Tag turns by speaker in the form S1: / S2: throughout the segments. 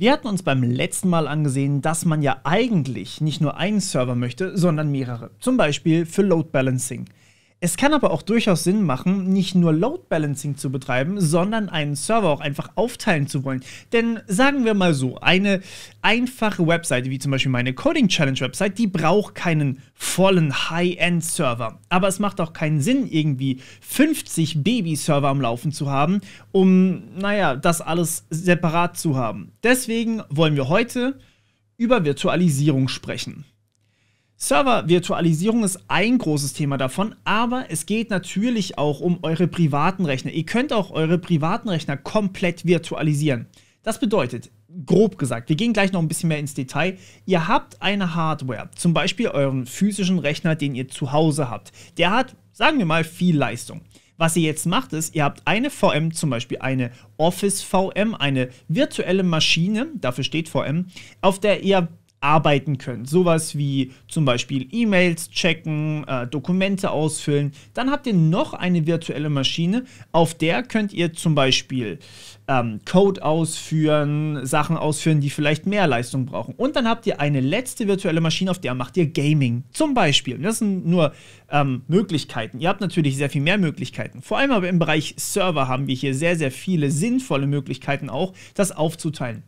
S1: Wir hatten uns beim letzten Mal angesehen, dass man ja eigentlich nicht nur einen Server möchte, sondern mehrere. Zum Beispiel für Load Balancing. Es kann aber auch durchaus Sinn machen, nicht nur Load Balancing zu betreiben, sondern einen Server auch einfach aufteilen zu wollen. Denn sagen wir mal so, eine einfache Webseite, wie zum Beispiel meine Coding Challenge Website, die braucht keinen vollen High-End-Server. Aber es macht auch keinen Sinn, irgendwie 50 Baby-Server am Laufen zu haben, um, naja, das alles separat zu haben. Deswegen wollen wir heute über Virtualisierung sprechen. Server-Virtualisierung ist ein großes Thema davon, aber es geht natürlich auch um eure privaten Rechner. Ihr könnt auch eure privaten Rechner komplett virtualisieren. Das bedeutet, grob gesagt, wir gehen gleich noch ein bisschen mehr ins Detail, ihr habt eine Hardware, zum Beispiel euren physischen Rechner, den ihr zu Hause habt. Der hat, sagen wir mal, viel Leistung. Was ihr jetzt macht, ist, ihr habt eine VM, zum Beispiel eine Office VM, eine virtuelle Maschine, dafür steht VM, auf der ihr arbeiten können. Sowas wie zum Beispiel E-Mails checken, äh, Dokumente ausfüllen. Dann habt ihr noch eine virtuelle Maschine, auf der könnt ihr zum Beispiel ähm, Code ausführen, Sachen ausführen, die vielleicht mehr Leistung brauchen. Und dann habt ihr eine letzte virtuelle Maschine, auf der macht ihr Gaming zum Beispiel. Das sind nur ähm, Möglichkeiten. Ihr habt natürlich sehr viel mehr Möglichkeiten. Vor allem aber im Bereich Server haben wir hier sehr, sehr viele sinnvolle Möglichkeiten auch, das aufzuteilen.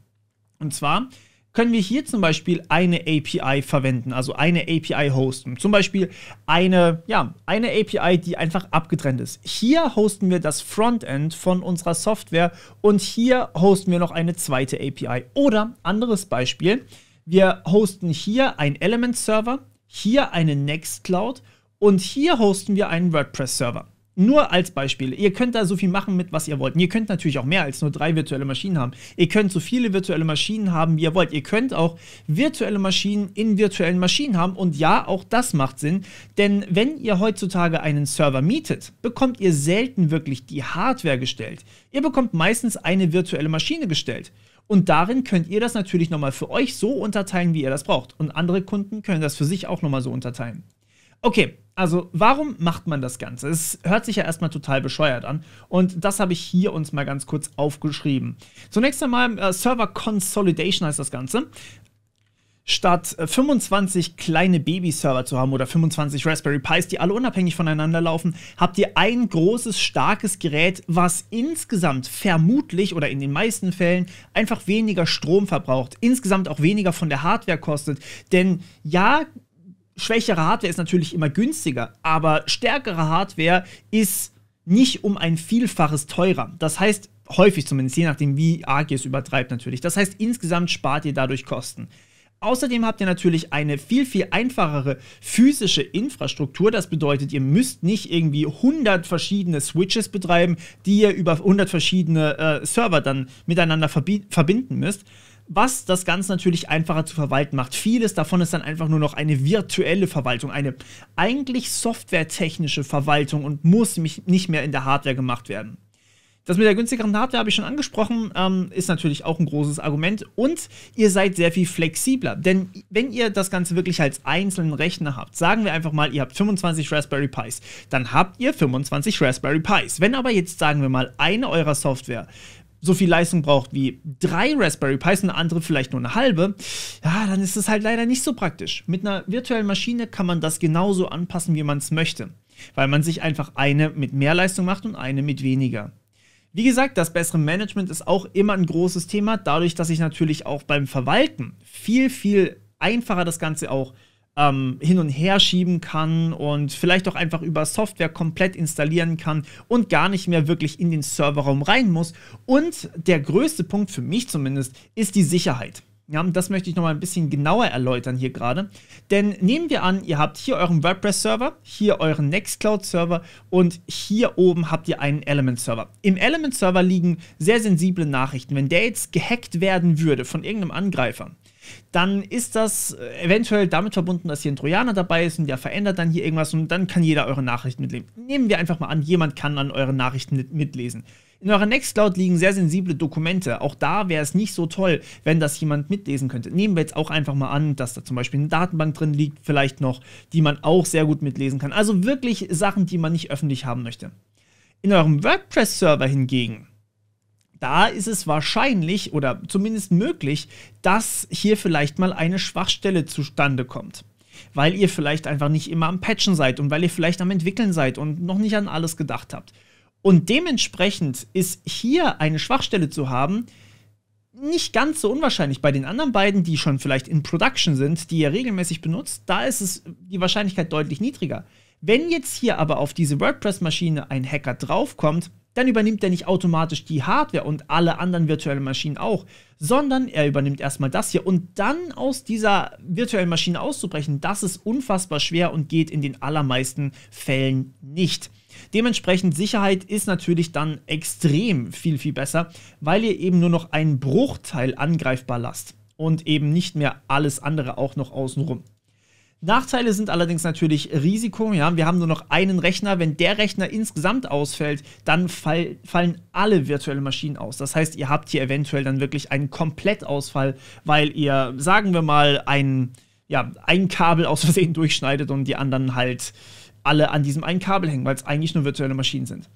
S1: Und zwar können wir hier zum Beispiel eine API verwenden, also eine API hosten. Zum Beispiel eine, ja, eine API, die einfach abgetrennt ist. Hier hosten wir das Frontend von unserer Software und hier hosten wir noch eine zweite API. Oder anderes Beispiel, wir hosten hier einen Element-Server, hier eine Nextcloud und hier hosten wir einen WordPress-Server. Nur als Beispiel. Ihr könnt da so viel machen mit, was ihr wollt. Und ihr könnt natürlich auch mehr als nur drei virtuelle Maschinen haben. Ihr könnt so viele virtuelle Maschinen haben, wie ihr wollt. Ihr könnt auch virtuelle Maschinen in virtuellen Maschinen haben. Und ja, auch das macht Sinn. Denn wenn ihr heutzutage einen Server mietet, bekommt ihr selten wirklich die Hardware gestellt. Ihr bekommt meistens eine virtuelle Maschine gestellt. Und darin könnt ihr das natürlich nochmal für euch so unterteilen, wie ihr das braucht. Und andere Kunden können das für sich auch nochmal so unterteilen. Okay, also, warum macht man das Ganze? Es hört sich ja erstmal total bescheuert an. Und das habe ich hier uns mal ganz kurz aufgeschrieben. Zunächst einmal äh, Server Consolidation heißt das Ganze. Statt 25 äh, kleine Baby-Server zu haben oder 25 Raspberry Pis, die alle unabhängig voneinander laufen, habt ihr ein großes, starkes Gerät, was insgesamt vermutlich oder in den meisten Fällen einfach weniger Strom verbraucht, insgesamt auch weniger von der Hardware kostet. Denn ja, schwächere Hardware ist natürlich immer günstiger, aber stärkere Hardware ist nicht um ein Vielfaches teurer. Das heißt, häufig zumindest, je nachdem, wie arg ihr es übertreibt natürlich. Das heißt, insgesamt spart ihr dadurch Kosten. Außerdem habt ihr natürlich eine viel, viel einfachere physische Infrastruktur. Das bedeutet, ihr müsst nicht irgendwie 100 verschiedene Switches betreiben, die ihr über 100 verschiedene äh, Server dann miteinander verbinden müsst, was das Ganze natürlich einfacher zu verwalten macht. Vieles davon ist dann einfach nur noch eine virtuelle Verwaltung, eine eigentlich softwaretechnische Verwaltung und muss nicht mehr in der Hardware gemacht werden. Das mit der günstigeren Hardware habe ich schon angesprochen, ähm, ist natürlich auch ein großes Argument. Und ihr seid sehr viel flexibler. Denn wenn ihr das Ganze wirklich als einzelnen Rechner habt, sagen wir einfach mal, ihr habt 25 Raspberry Pis, dann habt ihr 25 Raspberry Pis. Wenn aber jetzt, sagen wir mal, eine eurer Software so viel Leistung braucht wie drei Raspberry Pis und eine andere vielleicht nur eine halbe, ja, dann ist es halt leider nicht so praktisch. Mit einer virtuellen Maschine kann man das genauso anpassen, wie man es möchte, weil man sich einfach eine mit mehr Leistung macht und eine mit weniger. Wie gesagt, das bessere Management ist auch immer ein großes Thema, dadurch, dass ich natürlich auch beim Verwalten viel, viel einfacher das Ganze auch ähm, hin und her schieben kann und vielleicht auch einfach über Software komplett installieren kann und gar nicht mehr wirklich in den Serverraum rein muss. Und der größte Punkt für mich zumindest ist die Sicherheit. Ja, das möchte ich nochmal ein bisschen genauer erläutern hier gerade. Denn nehmen wir an, ihr habt hier euren WordPress-Server, hier euren Nextcloud-Server und hier oben habt ihr einen Element-Server. Im Element-Server liegen sehr sensible Nachrichten. Wenn der jetzt gehackt werden würde von irgendeinem Angreifer, dann ist das äh, eventuell damit verbunden, dass hier ein Trojaner dabei ist und der verändert dann hier irgendwas und dann kann jeder eure Nachrichten mitlesen. Nehmen wir einfach mal an, jemand kann an euren Nachrichten mitlesen. In eurer Nextcloud liegen sehr sensible Dokumente. Auch da wäre es nicht so toll, wenn das jemand mitlesen könnte. Nehmen wir jetzt auch einfach mal an, dass da zum Beispiel eine Datenbank drin liegt, vielleicht noch, die man auch sehr gut mitlesen kann. Also wirklich Sachen, die man nicht öffentlich haben möchte. In eurem WordPress-Server hingegen da ist es wahrscheinlich oder zumindest möglich, dass hier vielleicht mal eine Schwachstelle zustande kommt. Weil ihr vielleicht einfach nicht immer am Patchen seid und weil ihr vielleicht am Entwickeln seid und noch nicht an alles gedacht habt. Und dementsprechend ist hier eine Schwachstelle zu haben, nicht ganz so unwahrscheinlich. Bei den anderen beiden, die schon vielleicht in Production sind, die ihr regelmäßig benutzt, da ist es die Wahrscheinlichkeit deutlich niedriger. Wenn jetzt hier aber auf diese WordPress-Maschine ein Hacker draufkommt, dann übernimmt er nicht automatisch die Hardware und alle anderen virtuellen Maschinen auch, sondern er übernimmt erstmal das hier. Und dann aus dieser virtuellen Maschine auszubrechen, das ist unfassbar schwer und geht in den allermeisten Fällen nicht. Dementsprechend Sicherheit ist natürlich dann extrem viel, viel besser, weil ihr eben nur noch einen Bruchteil angreifbar lasst und eben nicht mehr alles andere auch noch außenrum. Nachteile sind allerdings natürlich Risiko. Ja? Wir haben nur noch einen Rechner. Wenn der Rechner insgesamt ausfällt, dann fall, fallen alle virtuellen Maschinen aus. Das heißt, ihr habt hier eventuell dann wirklich einen Komplettausfall, weil ihr, sagen wir mal, ein, ja, ein Kabel aus Versehen durchschneidet und die anderen halt alle an diesem einen Kabel hängen, weil es eigentlich nur virtuelle Maschinen sind.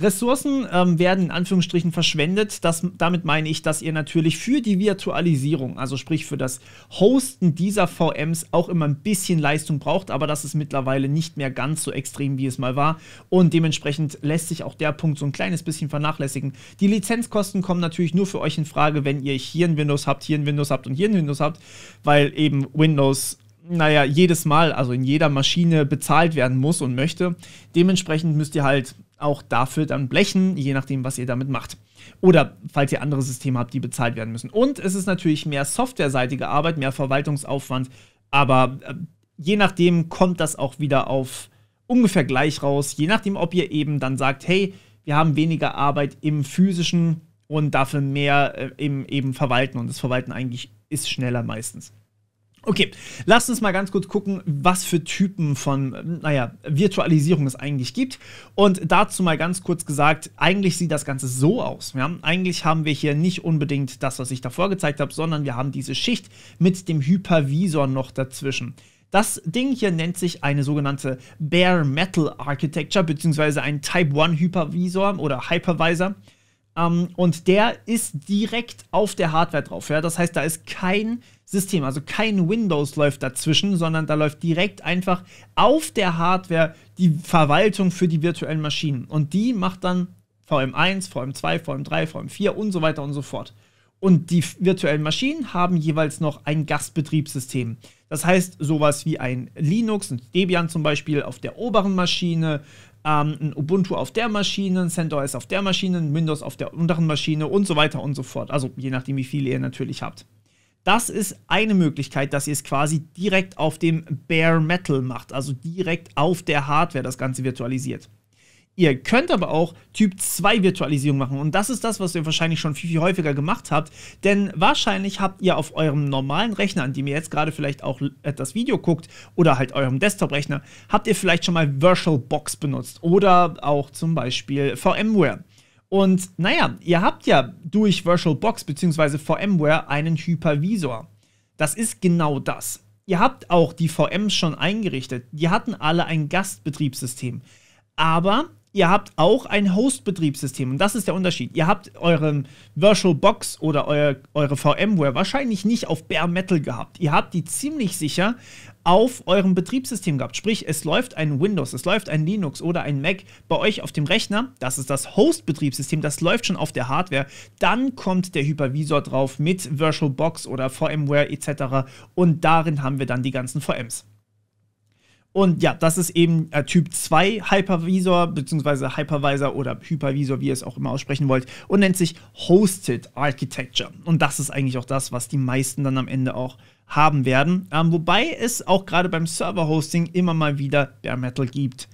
S1: Ressourcen ähm, werden in Anführungsstrichen verschwendet. Das, damit meine ich, dass ihr natürlich für die Virtualisierung, also sprich für das Hosten dieser VMs, auch immer ein bisschen Leistung braucht, aber das ist mittlerweile nicht mehr ganz so extrem, wie es mal war. Und dementsprechend lässt sich auch der Punkt so ein kleines bisschen vernachlässigen. Die Lizenzkosten kommen natürlich nur für euch in Frage, wenn ihr hier ein Windows habt, hier ein Windows habt und hier ein Windows habt, weil eben Windows naja, jedes Mal, also in jeder Maschine bezahlt werden muss und möchte. Dementsprechend müsst ihr halt auch dafür dann blechen, je nachdem, was ihr damit macht. Oder falls ihr andere Systeme habt, die bezahlt werden müssen. Und es ist natürlich mehr softwareseitige Arbeit, mehr Verwaltungsaufwand, aber äh, je nachdem kommt das auch wieder auf ungefähr gleich raus, je nachdem, ob ihr eben dann sagt, hey, wir haben weniger Arbeit im physischen und dafür mehr äh, im eben Verwalten. Und das Verwalten eigentlich ist schneller meistens. Okay, lasst uns mal ganz kurz gucken, was für Typen von, naja, Virtualisierung es eigentlich gibt. Und dazu mal ganz kurz gesagt, eigentlich sieht das Ganze so aus. Ja? Eigentlich haben wir hier nicht unbedingt das, was ich davor gezeigt habe, sondern wir haben diese Schicht mit dem Hypervisor noch dazwischen. Das Ding hier nennt sich eine sogenannte Bare Metal Architecture, beziehungsweise ein Type 1 Hypervisor oder Hypervisor. Ähm, und der ist direkt auf der Hardware drauf. Ja? Das heißt, da ist kein System, also kein Windows läuft dazwischen, sondern da läuft direkt einfach auf der Hardware die Verwaltung für die virtuellen Maschinen. Und die macht dann VM1, VM2, VM3, VM4 und so weiter und so fort. Und die virtuellen Maschinen haben jeweils noch ein Gastbetriebssystem. Das heißt, sowas wie ein Linux, ein Debian zum Beispiel auf der oberen Maschine, ähm, ein Ubuntu auf der Maschine, ein CentOS auf der Maschine, ein Windows auf der unteren Maschine und so weiter und so fort. Also je nachdem, wie viele ihr natürlich habt. Das ist eine Möglichkeit, dass ihr es quasi direkt auf dem Bare Metal macht, also direkt auf der Hardware das Ganze virtualisiert. Ihr könnt aber auch Typ 2 Virtualisierung machen und das ist das, was ihr wahrscheinlich schon viel, viel häufiger gemacht habt, denn wahrscheinlich habt ihr auf eurem normalen Rechner, an dem ihr jetzt gerade vielleicht auch das Video guckt oder halt eurem Desktop-Rechner, habt ihr vielleicht schon mal VirtualBox benutzt oder auch zum Beispiel VMware. Und naja, ihr habt ja durch VirtualBox bzw. VMware einen Hypervisor. Das ist genau das. Ihr habt auch die VMs schon eingerichtet. Die hatten alle ein Gastbetriebssystem. Aber ihr habt auch ein Host-Betriebssystem. Und das ist der Unterschied. Ihr habt euren VirtualBox oder euer, eure VMware wahrscheinlich nicht auf Bare Metal gehabt. Ihr habt die ziemlich sicher auf eurem Betriebssystem gehabt. Sprich, es läuft ein Windows, es läuft ein Linux oder ein Mac bei euch auf dem Rechner. Das ist das Host-Betriebssystem, das läuft schon auf der Hardware. Dann kommt der Hypervisor drauf mit VirtualBox oder VMware etc. Und darin haben wir dann die ganzen VMs. Und ja, das ist eben äh, Typ 2 Hypervisor, beziehungsweise Hypervisor oder Hypervisor, wie ihr es auch immer aussprechen wollt, und nennt sich Hosted Architecture. Und das ist eigentlich auch das, was die meisten dann am Ende auch haben werden. Ähm, wobei es auch gerade beim Server-Hosting immer mal wieder Bare Metal gibt.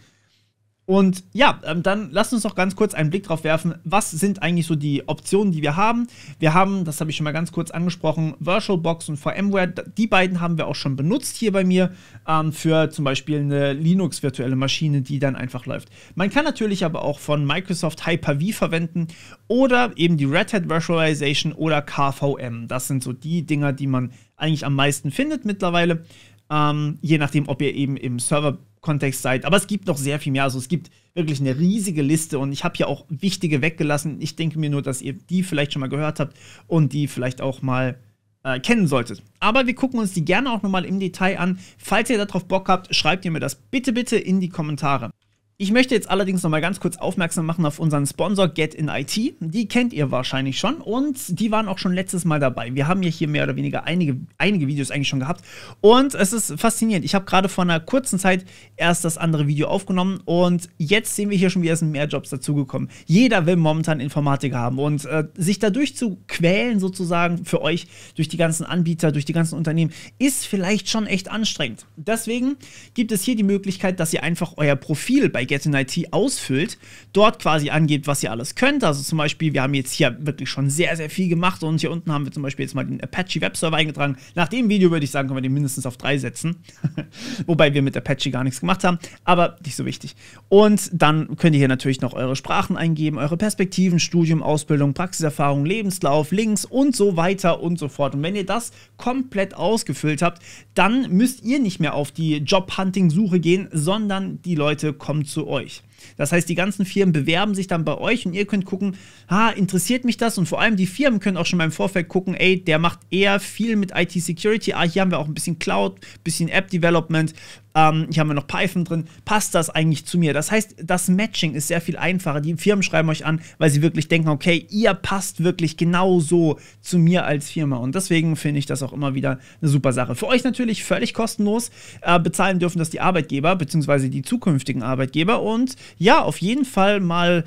S1: Und ja, ähm, dann lasst uns noch ganz kurz einen Blick drauf werfen, was sind eigentlich so die Optionen, die wir haben. Wir haben, das habe ich schon mal ganz kurz angesprochen, VirtualBox und VMware. Die beiden haben wir auch schon benutzt hier bei mir ähm, für zum Beispiel eine Linux-virtuelle Maschine, die dann einfach läuft. Man kann natürlich aber auch von Microsoft Hyper-V verwenden oder eben die Red Hat Virtualization oder KVM. Das sind so die Dinger, die man eigentlich am meisten findet mittlerweile. Ähm, je nachdem, ob ihr eben im Server-Kontext seid. Aber es gibt noch sehr viel mehr. Also es gibt wirklich eine riesige Liste und ich habe hier auch wichtige weggelassen. Ich denke mir nur, dass ihr die vielleicht schon mal gehört habt und die vielleicht auch mal äh, kennen solltet. Aber wir gucken uns die gerne auch nochmal im Detail an. Falls ihr darauf Bock habt, schreibt ihr mir das bitte, bitte in die Kommentare. Ich möchte jetzt allerdings nochmal ganz kurz aufmerksam machen auf unseren Sponsor Get in IT. Die kennt ihr wahrscheinlich schon und die waren auch schon letztes Mal dabei. Wir haben ja hier mehr oder weniger einige, einige Videos eigentlich schon gehabt und es ist faszinierend. Ich habe gerade vor einer kurzen Zeit erst das andere Video aufgenommen und jetzt sehen wir hier schon, wie es sind mehr Jobs dazugekommen. Jeder will momentan Informatiker haben und äh, sich dadurch zu quälen sozusagen für euch durch die ganzen Anbieter, durch die ganzen Unternehmen ist vielleicht schon echt anstrengend. Deswegen gibt es hier die Möglichkeit, dass ihr einfach euer Profil bei Get in IT ausfüllt, dort quasi angebt, was ihr alles könnt. Also zum Beispiel, wir haben jetzt hier wirklich schon sehr, sehr viel gemacht und hier unten haben wir zum Beispiel jetzt mal den Apache Webserver eingetragen. Nach dem Video würde ich sagen, können wir den mindestens auf drei setzen. Wobei wir mit Apache gar nichts gemacht haben, aber nicht so wichtig. Und dann könnt ihr hier natürlich noch eure Sprachen eingeben, eure Perspektiven, Studium, Ausbildung, Praxiserfahrung, Lebenslauf, Links und so weiter und so fort. Und wenn ihr das komplett ausgefüllt habt, dann müsst ihr nicht mehr auf die Jobhunting-Suche gehen, sondern die Leute kommen zu zu euch. Das heißt, die ganzen Firmen bewerben sich dann bei euch und ihr könnt gucken, ha, interessiert mich das? Und vor allem die Firmen können auch schon mal im Vorfeld gucken, ey, der macht eher viel mit IT-Security. Ah, hier haben wir auch ein bisschen Cloud, ein bisschen App-Development. Ähm, hier haben wir noch Python drin. Passt das eigentlich zu mir? Das heißt, das Matching ist sehr viel einfacher. Die Firmen schreiben euch an, weil sie wirklich denken, okay, ihr passt wirklich genau so zu mir als Firma. Und deswegen finde ich das auch immer wieder eine super Sache. Für euch natürlich völlig kostenlos. Äh, bezahlen dürfen das die Arbeitgeber, beziehungsweise die zukünftigen Arbeitgeber. Und ja, auf jeden Fall mal,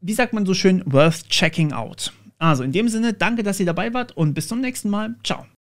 S1: wie sagt man so schön, worth checking out. Also in dem Sinne, danke, dass ihr dabei wart und bis zum nächsten Mal. Ciao.